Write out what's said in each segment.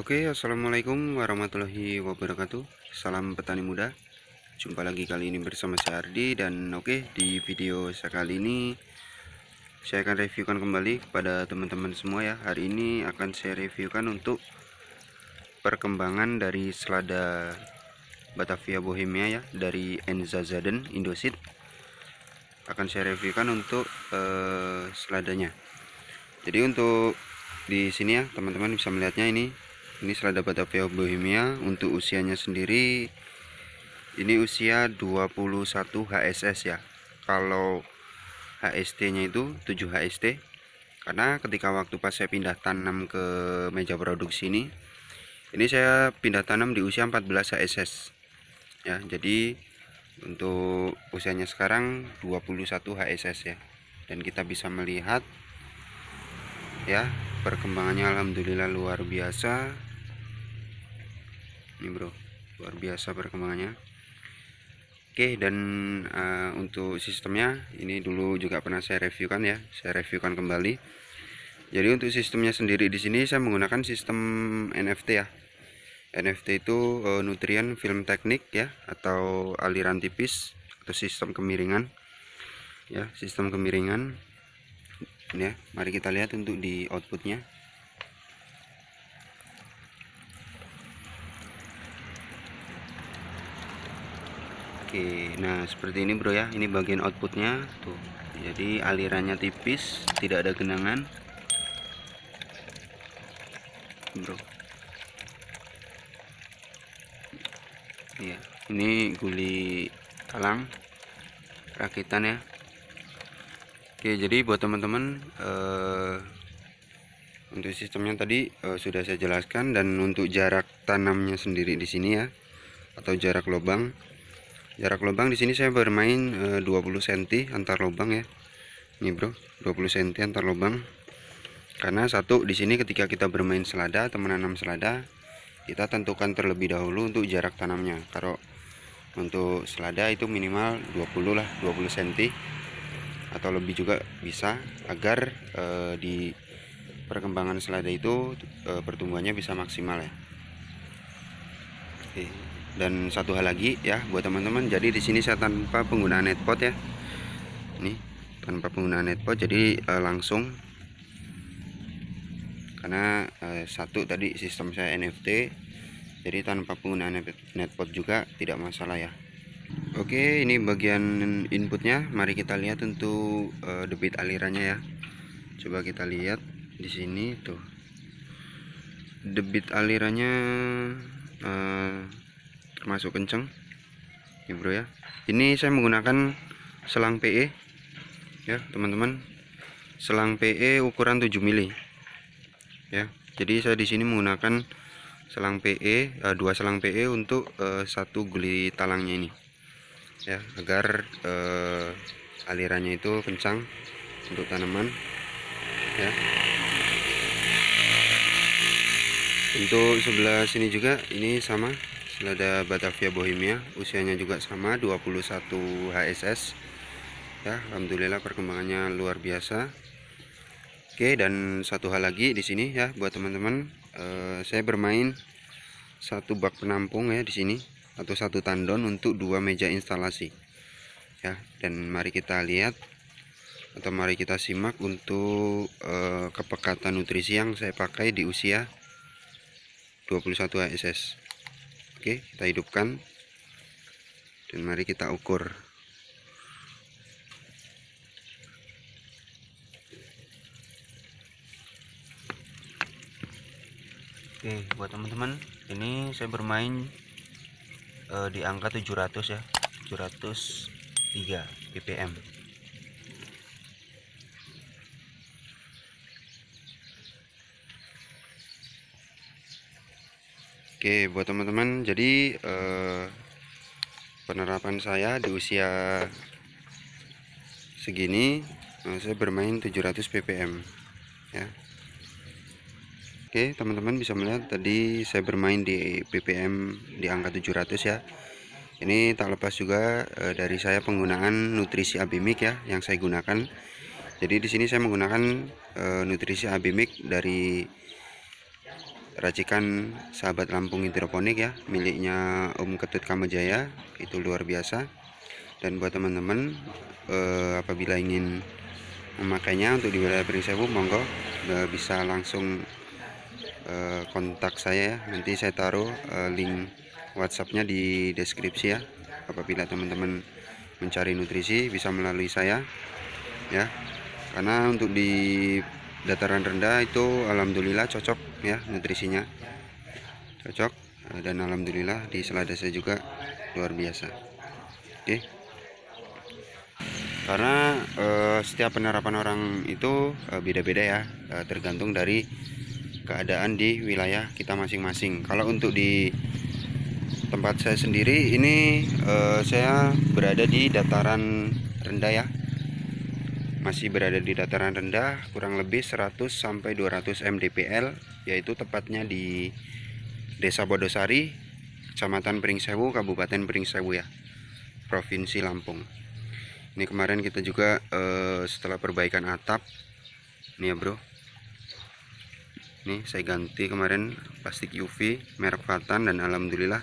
Oke, Assalamualaikum warahmatullahi wabarakatuh Salam petani muda Jumpa lagi kali ini bersama saya Ardi Dan oke, di video saya kali ini Saya akan reviewkan kembali kepada teman-teman semua ya Hari ini akan saya reviewkan untuk Perkembangan dari selada Batavia Bohemia ya Dari Enza Zaden, Indosit Akan saya reviewkan untuk uh, seladanya Jadi untuk di sini ya teman-teman bisa melihatnya ini ini selada batavia bohemia untuk usianya sendiri ini usia 21 HSS ya kalau HST nya itu 7 HST karena ketika waktu pas saya pindah tanam ke meja produksi ini ini saya pindah tanam di usia 14 HSS ya jadi untuk usianya sekarang 21 HSS ya dan kita bisa melihat ya perkembangannya alhamdulillah luar biasa ini bro luar biasa perkembangannya oke dan uh, untuk sistemnya ini dulu juga pernah saya review kan ya saya reviewkan kembali jadi untuk sistemnya sendiri di sini saya menggunakan sistem NFT ya NFT itu uh, nutrien film teknik ya atau aliran tipis atau sistem kemiringan ya sistem kemiringan ya mari kita lihat untuk di outputnya Oke nah seperti ini bro ya ini bagian outputnya tuh jadi alirannya tipis tidak ada genangan bro Iya, ini guli talang rakitan ya Oke jadi buat teman-teman uh, untuk sistemnya tadi uh, sudah saya jelaskan dan untuk jarak tanamnya sendiri di sini ya atau jarak lubang jarak lubang di sini saya bermain e, 20 cm antar lubang ya ini bro 20 cm antar lubang karena satu di sini ketika kita bermain selada atau menanam selada kita tentukan terlebih dahulu untuk jarak tanamnya kalau untuk selada itu minimal 20 lah 20 cm atau lebih juga bisa agar e, di perkembangan selada itu e, pertumbuhannya bisa maksimal ya Oke dan satu hal lagi ya buat teman-teman jadi di sini saya tanpa penggunaan netpot ya nih tanpa penggunaan netpot jadi e, langsung karena e, satu tadi sistem saya NFT jadi tanpa penggunaan netpot juga tidak masalah ya Oke ini bagian inputnya mari kita lihat untuk e, debit alirannya ya coba kita lihat di sini tuh debit alirannya termasuk kenceng ya bro ya ini saya menggunakan selang PE ya teman-teman selang PE ukuran 7 mili ya jadi saya di sini menggunakan selang PE eh, dua selang PE untuk eh, satu guli talangnya ini ya agar uh, alirannya itu kencang untuk tanaman ya untuk sebelah sini juga ini sama lada Batavia Bohemia usianya juga sama 21 HSS ya Alhamdulillah perkembangannya luar biasa Oke dan satu hal lagi di sini ya buat teman-teman eh, saya bermain satu bak penampung ya di sini atau satu tandon untuk dua meja instalasi ya dan mari kita lihat atau mari kita simak untuk eh, kepekatan nutrisi yang saya pakai di usia 21 HSS Oke, kita hidupkan. Dan mari kita ukur. Oke, buat teman-teman, ini saya bermain eh, di angka 700 ya. 703 ppm. Oke buat teman-teman jadi eh, penerapan saya di usia segini eh, saya bermain 700 ppm ya Oke teman-teman bisa melihat tadi saya bermain di ppm di angka 700 ya ini tak lepas juga eh, dari saya penggunaan nutrisi abimik ya yang saya gunakan jadi di sini saya menggunakan eh, nutrisi abimik dari racikan sahabat Lampung hidroponik ya miliknya Om Ketut Kamajaya itu luar biasa dan buat teman-teman eh, apabila ingin memakainya untuk di wilayah Pringsewu monggo eh, bisa langsung eh, kontak saya ya nanti saya taruh eh, link WhatsAppnya di deskripsi ya apabila teman-teman mencari nutrisi bisa melalui saya ya karena untuk di dataran rendah itu alhamdulillah cocok ya nutrisinya cocok eh, dan alhamdulillah di selada saya juga luar biasa oke okay. karena e, setiap penerapan orang itu eh, beda-beda ya e, tergantung dari keadaan di wilayah kita masing-masing kalau untuk di tempat saya sendiri ini saya berada di dataran rendah ya masih berada di dataran rendah kurang lebih 100 sampai 200 mdpl yaitu tepatnya di Desa Bodosari, Kecamatan Pringsewu, Kabupaten Pringsewu ya. Provinsi Lampung. Ini kemarin kita juga eh, setelah perbaikan atap ini ya, Bro. ini saya ganti kemarin plastik UV merek Fatan dan alhamdulillah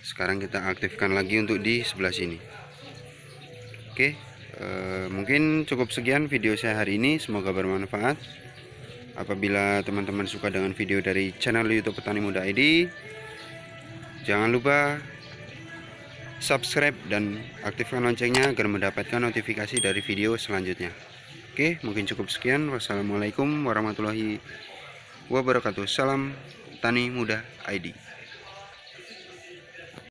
sekarang kita aktifkan lagi untuk di sebelah sini. Oke. Okay e, mungkin cukup sekian video saya hari ini semoga bermanfaat apabila teman-teman suka dengan video dari channel youtube petani muda ID jangan lupa subscribe dan aktifkan loncengnya agar mendapatkan notifikasi dari video selanjutnya oke mungkin cukup sekian wassalamualaikum warahmatullahi wabarakatuh salam tani muda ID